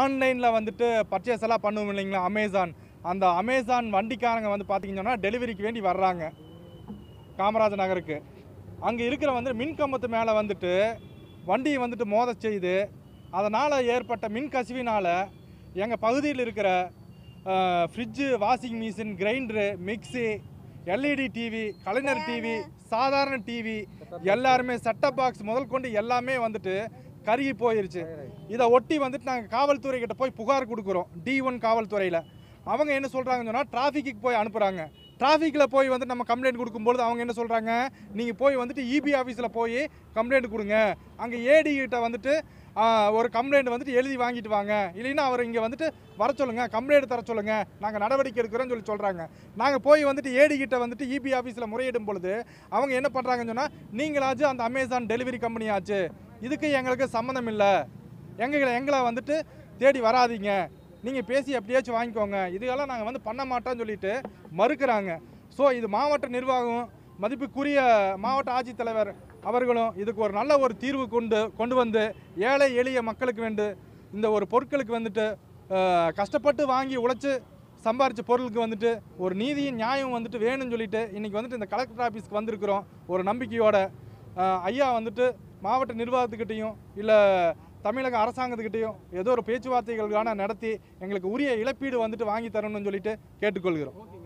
ஆன்லைனில் வந்துட்டு பர்ச்சேஸ் எல்லாம் பண்ணுவோம் இல்லைங்களா அமேசான் அந்த அமேசான் வண்டிக்காரங்க வந்து பார்த்திங்கன்னு சொன்னால் டெலிவரிக்கு வேண்டி வர்றாங்க காமராஜ் நகருக்கு அங்கே இருக்கிற வந்து மின் கம்பத்து மேலே வந்துட்டு வண்டியை வந்துட்டு மோத செய்து அதனால் ஏற்பட்ட மின் கசிவினால் எங்கள் பகுதியில் இருக்கிற fridge washing machine grinder mixie LED TV Kalaignar TV சாதாரண டிவி எல்லாருமே செட்டப் பாக்ஸ் முதல் கொண்டு எல்லாமே வந்துட்டு கருகி போயிருச்சு இதை ஒட்டி வந்துட்டு நாங்கள் காவல்துறை கிட்ட போய் புகார் கொடுக்குறோம் டி ஒன் காவல்துறையில் அவங்க என்ன சொல்கிறாங்கன்னு சொன்னால் டிராஃபிக்கு போய் அனுப்புகிறாங்க டிராஃபிக்கில் போய் வந்துட்டு நம்ம கம்ப்ளைண்ட் கொடுக்கும்பொழுது அவங்க என்ன சொல்கிறாங்க நீங்கள் போய் வந்துட்டு இபி ஆஃபீஸில் போய் கம்ப்ளைண்ட் கொடுங்க அங்கே ஏடி கிட்ட வந்துட்டு ஒரு கம்ப்ளைண்ட் வந்துட்டு எழுதி வாங்கிட்டு வாங்க இல்லைன்னா அவர் இங்கே வந்துட்டு வர சொல்லுங்கள் கம்ப்ளைண்ட் தர சொல்லுங்கள் நாங்கள் நடவடிக்கை எடுக்கிறோன்னு சொல்லி சொல்கிறாங்க நாங்கள் போய் வந்துட்டு ஏடிகிட்ட வந்துட்டு இபி e ஆஃபீஸில் முறையிடும் பொழுது அவங்க என்ன பண்ணுறாங்கன்னு சொன்னால் நீங்களாச்சும் அந்த அமேசான் டெலிவரி கம்பெனி ஆச்சு இதுக்கு எங்களுக்கு சம்மந்தம் இல்லை எங்களை எங்களை வந்துட்டு தேடி வராதிங்க நீங்கள் பேசி எப்படியாச்சும் வாங்கிக்கோங்க இதுக்கெல்லாம் நாங்கள் வந்து பண்ண மாட்டோம்னு சொல்லிட்டு மறுக்கிறாங்க ஸோ இது மாவட்ட நிர்வாகம் மதிப்புக்குரிய மாவட்ட ஆட்சித்தலைவர் அவர்களும் இதுக்கு ஒரு நல்ல ஒரு தீர்வு கொண்டு கொண்டு வந்து ஏழை எளிய மக்களுக்கு வேண்டு இந்த ஒரு பொருட்களுக்கு வந்துட்டு கஷ்டப்பட்டு வாங்கி உழைச்சி சம்பாரித்த பொருளுக்கு வந்துட்டு ஒரு நீதியும் நியாயம் வந்துட்டு வேணும்னு சொல்லிட்டு இன்றைக்கி வந்துட்டு இந்த கலெக்டர் ஆஃபீஸ்க்கு வந்திருக்கிறோம் ஒரு நம்பிக்கையோட ஐயா வந்துட்டு மாவட்ட நிர்வாகத்துக்கிட்டையும் இல்லை தமிழக அரசாங்கத்துக்கிட்டையும் ஏதோ ஒரு பேச்சுவார்த்தைகளுக்கான நடத்தி எங்களுக்கு உரிய இழப்பீடு வந்துட்டு வாங்கி தரணும்னு சொல்லிட்டு கேட்டுக்கொள்கிறோம்